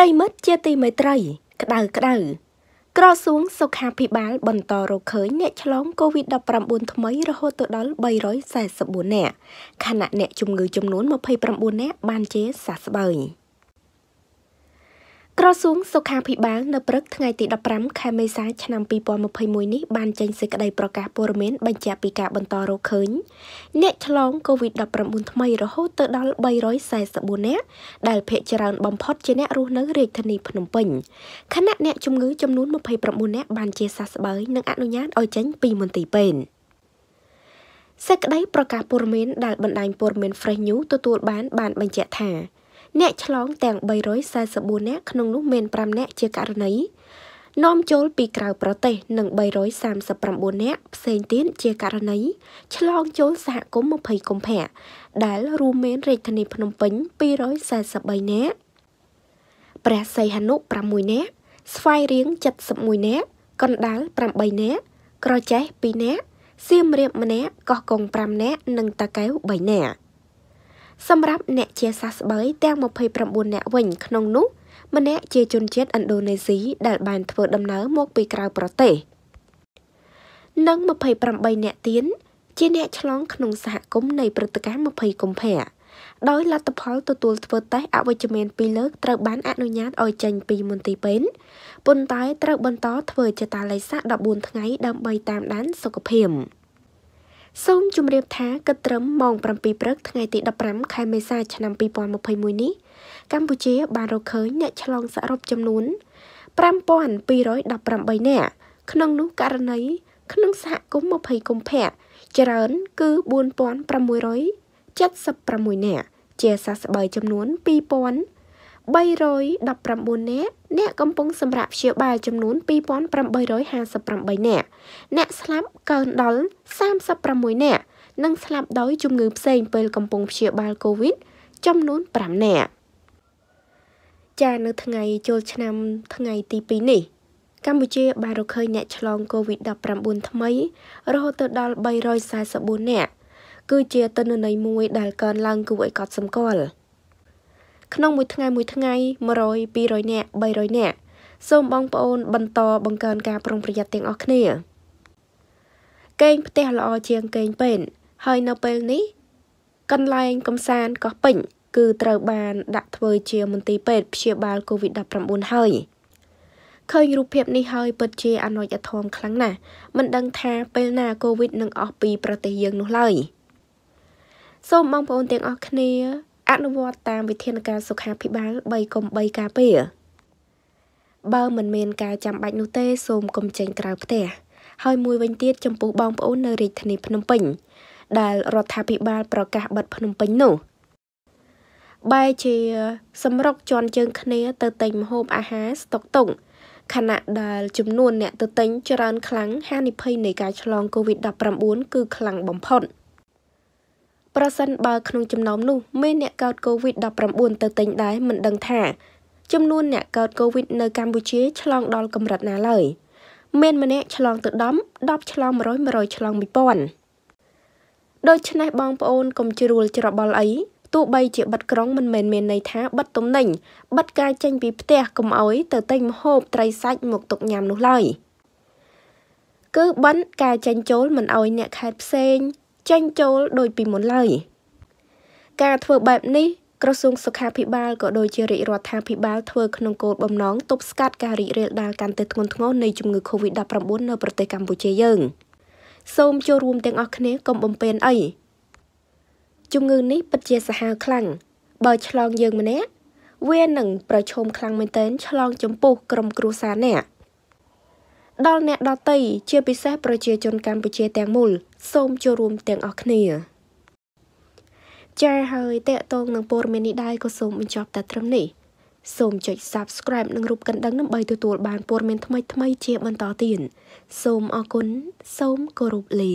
ប្រិមិត្តជាទីមេត្រីក្តៅក្តៅក្រសួងសុខាភិបាលបន្តរកឃើញអ្នកឆ្លង COVID-19 ថ្មីរហូតដល់344នាក់ខណៈអ្នកជំងឺចំនួន29នាក់បានជាសះស្បើយ។ក្រសួងសុខាភិបាលនៅព្រឹកថ្ងៃទី15ខែមេសាឆ្នាំ2021នេះបានចេញសេចក្តីប្រកាសព័ត៌មានបញ្ជាក់ពីការបន្តរកឃើញអ្នកឆ្លង COVID-19 ថ្មីរហូតទៅដល់344នាក់ដែលភាគច្រើនបំផុតជាអ្នករស់នៅរាជធានីភ្នំពេញខណៈអ្នកជំងឺចំនួន29នាក់បានជាសះស្បើយនិងអនុញ្ញាតឲ្យចេញពីមន្ទីរពេទ្យសេចក្តីប្រកាសព័ត៌មានដែលបណ្ដាញព័ត៌មាន Fresh News ទទួលបានបានបញ្ជាក់ថាអ្នកឆ្លងទាំង344នាក់ក្នុងនោះមាន5នាក់ជាករណីនាំចូល ពីក្រៅប្រទេសនិង339នាក់ផ្សេងទៀតជាករណី ឆ្លងចូលសហគមន៍20កុម្ភៈដែលរួមមានរាជធានីភ្នំពេញ243នាក់ព្រះសីហនុ6នាក់ស្វាយរៀង71នាក់កណ្ដាល8នាក់ក្រចេះ2នាក់សៀមរាប1នាក់កោះកុង5នាក់និង តាកែវ3នាក់សម្រាប់អ្នក ជាសះស្បើយទាំង29អ្នកវិញក្នុងនោះម្នាក់ជាជនជាតិឥណ្ឌូនេស៊ីដែលបានធ្វើ ដំណើរមកពីក្រៅប្រទេសនិង28អ្នកទៀតជាអ្នកឆ្លង ក្នុងសហគមន៍នៃព្រឹត្តិការណ៍20កុម្ភៈដោយលទ្ធផលទទួលធ្វើតេស្តអវិជ្ជមាន2លើកត្រូវបាន អនុញ្ញាតឲ្យចេញពីមន្ទីរពេទ្យប៉ុន្តែ ត្រូវបន្តធ្វើចតាឡេសា14ថ្ងៃ ដើម្បីតាមដានសុខភាព។សូមជម្រាបថាគិតត្រឹមម៉ោង7ព្រឹកថ្ងៃទី15ខែមេសាឆ្នាំ2021នេះកម្ពុជាបានរកឃើញអ្នកឆ្លងសរុបចំនួន5218នាក់ក្នុងនោះករណីក្នុងសហគមន៍20កុម្ភៈច្រើន គឺ4676នាក់ជាសះស្បើយចំនួន2000 319នាក់អ្នកកំពុងសម្រាប់ព្យាបាលចំនួន2858នាក់អ្នកស្លាប់កើនដល់36នាក់និងស្លាប់ដោយជំងឺផ្សេង ពេលកំពុងព្យាបាល COVID ចំនួន5នាក់ចានៅថ្ងៃចូលឆ្នាំថ្ងៃទី2នេះ កម្ពុជា បានរកឃើញអ្នកឆ្លង COVID-19 ថ្មីរហូតដល់344នាក់គឺជាទិន្នន័យមួយដែលកើន ឡើង គួរឲ្យកត់សម្គាល់។ក្នុងមួយថ្ងៃមួយថ្ងៃ100 200នាក់300នាក់សូមបងប្អូន បន្តបង្កើនការប្រុងប្រយ័ត្នទាំងអស់គ្នាកេងផ្ទះល្អជាងកេងពេនហើយនៅពេលនេះកន្លែងកំសាន្តកោះពេញគឺត្រូវបាន ដាក់ធ្វើជាមន្ទីរពេទ្យព្យាបាល COVID-19 ហើយឃើញរូបភាពនេះហើយពិតជាអនុយធមខ្លាំងណាស់មិនដឹងថាពេលណា COVID នឹងអស់ពី ប្រទេសយើងនោះឡើយសូមបងប្អូនទាំងអស់គ្នាអនុវត្តតាមវិធានការសុខាភិបាល3កុំ3ការពារបើមិនមានការចាំបាច់នោះទេសូមកុំចេញក្រៅផ្ទះហើយមួយវិញទៀតចំពោះបងប្អូននៅរាជធានីភ្នំពេញ ដែលរដ្ឋាភិបាលប្រកាសបិទភ្នំពេញនោះបែរជាសម្រុកជន់ជើងគ្នាទៅទិញម្ហូបអាហារស្តុកទុកខណៈដែលចំនួនអ្នកទៅទិញច្រើនខ្លាំងហានិភ័យនៃការឆ្លង COVID-19 គឺខ្លាំងបំផុត។ប្រសិនបើក្នុងចំណោមនោះមានអ្នកកើត COVID-19 ទៅទិញដែរមិនដឹងថា ចំនួនអ្នកកើត COVID នៅកម្ពុជា ឆ្លងដល់កម្រិតណាឡើយមានម្នាក់ឆ្លងទៅ10 10ឆ្លង100 100ឆ្លង1000ដូច្នេះបងប្អូនកុំជ្រួលច្របល់អីទោះបីជាបិទក្រុងមិនមែនមានន័យថាបិទទំនិញបិទការចេញពីផ្ទះកុំអោយទៅទិញម្ហូបត្រីសាច់មកទុកញ៉ាំនោះឡើយគឺបិទការចេញចូលមិនអោយអ្នកខេតផ្សេងចេញចូលដូចពីមុនឡើយការធ្វើបែបនេះក្រសួងសុខាភិបាលក៏ដូចជារាជរដ្ឋាភិបាលធ្វើក្នុងគោលបំណងទប់ស្កាត់ការរីករាលដាលកាន់តែធ្ងន់ធ្ងរនៃជំងឺ Covid-19 នៅប្រទេសកម្ពុជាយើង សូមចូលរួមទាំងអស់គ្នាកុំបំពេញអីជំងឺនេះពិតជាសាហាវខ្លាំងបើឆ្លងយើងម្នាក់វានឹងប្រឈមខ្លាំងមែនទែនឆ្លងចំពោះក្រុមគ្រួសារអ្នកដល់អ្នកដទៃជាពិសេសប្រជាជនកម្ពុជាទាំងមូលសូមចូលរួមទាំងអស់គ្នាចា៎ហើយតេតងនឹងព័ត៌មាននេះដែរក៏សូមបញ្ចប់តែត្រឹមនេះ សូមចុច Subscribe និងរូបកណ្ដឹងដើម្បីទទួលបានព័ត៌មានថ្មីៗជាបន្តទៀតសូមអរគុណសូមគោរពលា